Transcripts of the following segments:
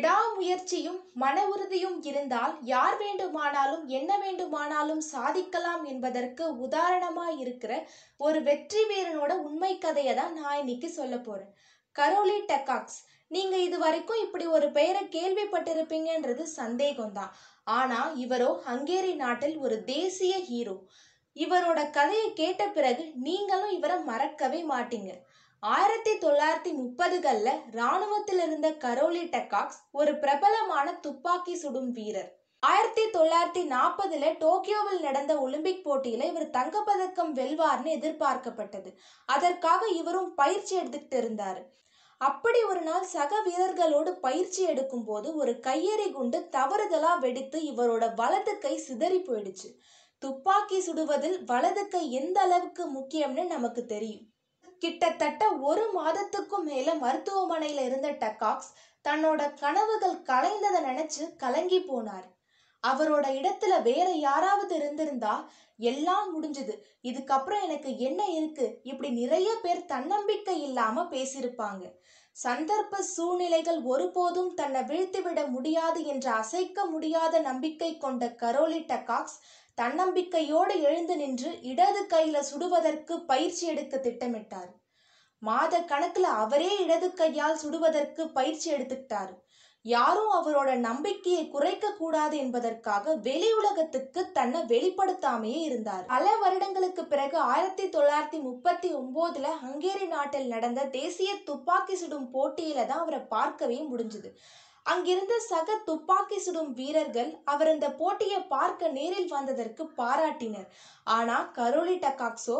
விடாமுயற்சியும் மன உறுதியும் இருந்தால் யார் வேண்டுமானாலும் என்ன வேண்டுமானாலும் சாதிக்கலாம் என்பதற்கு உதாரணமாக இருக்கிற ஒரு வெற்றி வீரனோட உண்மை கதையை தான் நான் இன்னைக்கு சொல்ல போகிறேன் கரோலி டெக்காக்ஸ் நீங்கள் இது வரைக்கும் இப்படி ஒரு பெயரை கேள்விப்பட்டிருப்பீங்கன்றது சந்தேகம்தான் ஆனால் இவரோ ஹங்கேரி நாட்டில் ஒரு தேசிய ஹீரோ இவரோட கதையை கேட்ட பிறகு நீங்களும் இவரை மறக்கவே மாட்டீங்க ஆயிரத்தி தொள்ளாயிரத்தி முப்பதுகள்ல ராணுவத்தில் இருந்த கரோலி டெக்காக்ஸ் ஒரு பிரபலமான துப்பாக்கி சுடும் வீரர் ஆயிரத்தி தொள்ளாயிரத்தி நாற்பதுல டோக்கியோவில் நடந்த ஒலிம்பிக் போட்டியில இவர் தங்கப்பதக்கம் வெல்வார்னு எதிர்பார்க்கப்பட்டது அதற்காக இவரும் பயிற்சி எடுத்துக்கிட்டு இருந்தாரு அப்படி ஒரு நாள் சக வீரர்களோடு பயிற்சி எடுக்கும் போது ஒரு கையெறி குண்டு தவறுதலா வெடித்து இவரோட வலது கை சிதறி போயிடுச்சு துப்பாக்கி சுடுவதில் வலது கை எந்த அளவுக்கு முக்கியம்னு நமக்கு தெரியும் கிட்டத்தட்ட ஒரு மாதத்துக்கும் மேல மருத்துவமனையில இருந்த டக்காக்ஸ் தன்னோட கனவுகள் கலைந்ததை நினைச்சு கலங்கி போனார் அவரோட இடத்துல வேற யாராவது இருந்திருந்தா எல்லாம் முடிஞ்சது இதுக்கப்புறம் எனக்கு என்ன இருக்கு இப்படி நிறைய பேர் தன்னம்பிக்கை இல்லாம பேசியிருப்பாங்க சந்தர்ப்ப சூழ்நிலைகள் ஒருபோதும் தன்னை வீழ்த்திவிட முடியாது என்ற அசைக்க முடியாத நம்பிக்கை கொண்ட கரோலிட்ட காக்ஸ் தன்னம்பிக்கையோடு எழுந்து நின்று இடது கையில சுடுவதற்கு பயிற்சி எடுக்க திட்டமிட்டார் மாத கணக்குல அவரே இடது கையால் சுடுவதற்கு பயிற்சி எடுத்துக்கிட்டார் யாரும் அவரோட நம்பிக்கையை குறைக்க கூடாது என்பதற்காக வெளி உலகத்துக்கு தன்னை வெளிப்படுத்தாமையே இருந்தார் பல வருடங்களுக்கு பிறகு ஆயிரத்தி தொள்ளாயிரத்தி முப்பத்தி ஒன்பதுல ஹங்கேரி நாட்டில் நடந்த தேசிய துப்பாக்கி சுடும் போட்டியில தான் அவரை பார்க்கவே முடிஞ்சது அங்கிருந்த சக துப்பாக்கி சுடும் வீரர்கள் அவர் அந்த போட்டியை பார்க்க நேரில் வந்ததற்கு பாராட்டினர் ஆனா கரோலி டக்காக்சோ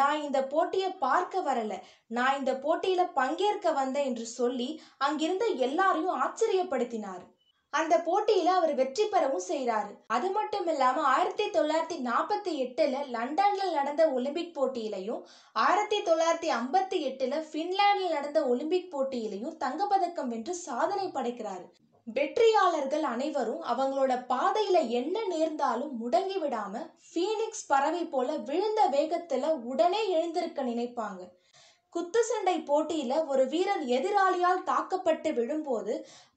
நான் இந்த போட்டியை பார்க்க வரல நான் இந்த போட்டியில பங்கேற்க வந்தேன் என்று சொல்லி அங்கிருந்த எல்லாரையும் ஆச்சரியப்படுத்தினார் அந்த போட்டியில அவர் வெற்றி பெறவும் செய்கிறாரு அது மட்டும் இல்லாம ஆயிரத்தி தொள்ளாயிரத்தி நாற்பத்தி எட்டுல லண்டன்ல நடந்த ஒலிம்பிக் போட்டியிலையும் ஆயிரத்தி தொள்ளாயிரத்தி ஐம்பத்தி எட்டுல பின்லாந்துல நடந்த ஒலிம்பிக் போட்டியிலையும் தங்கப்பதக்கம் வென்று சாதனை படைக்கிறாரு வெற்றியாளர்கள் அனைவரும் அவங்களோட பாதையில என்ன நேர்ந்தாலும் முடங்கி விடாம ஃபீனிக்ஸ் பறவை போல விழுந்த வேகத்துல உடனே எழுந்திருக்க நினைப்பாங்க குத்துச்சண்டை போட்டியில் ஒரு வீரர் எதிராளியால் தாக்கப்பட்டு விழும்போது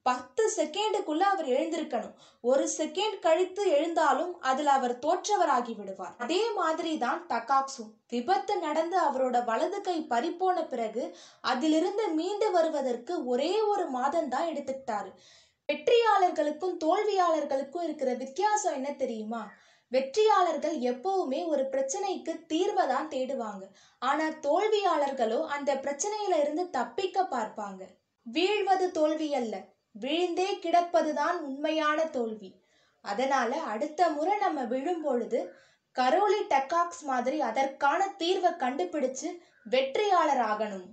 பத்து செகண்டுக்குள்ள அவர் எழுந்திருக்கணும் ஒரு செகண்ட் கழித்து எழுந்தாலும் அதில் அவர் தோற்றவராகி விடுவார் அதே மாதிரி தான் தக்காக்சும் விபத்து நடந்து அவரோட வலது கை பறிப்போன பிறகு அதிலிருந்து மீண்டு வருவதற்கு ஒரே ஒரு மாதம் தான் எடுத்துக்கிட்டாரு வெற்றியாளர்களுக்கும் தோல்வியாளர்களுக்கும் இருக்கிற வித்தியாசம் என்ன தெரியுமா வெற்றியாளர்கள் எப்பவுமே ஒரு பிரச்சனைக்கு தீர்வை தான் தேடுவாங்க ஆனா தோல்வியாளர்களோ அந்த பிரச்சனையில இருந்து தப்பிக்க பார்ப்பாங்க வீழ்வது தோல்வி அல்ல விழுந்தே கிடப்பதுதான் உண்மையான தோல்வி அதனால அடுத்த முறை நம்ம விழும் பொழுது கரோலி டெக்காக்ஸ் மாதிரி அதற்கான தீர்வை கண்டுபிடிச்சு வெற்றியாளர் ஆகணும்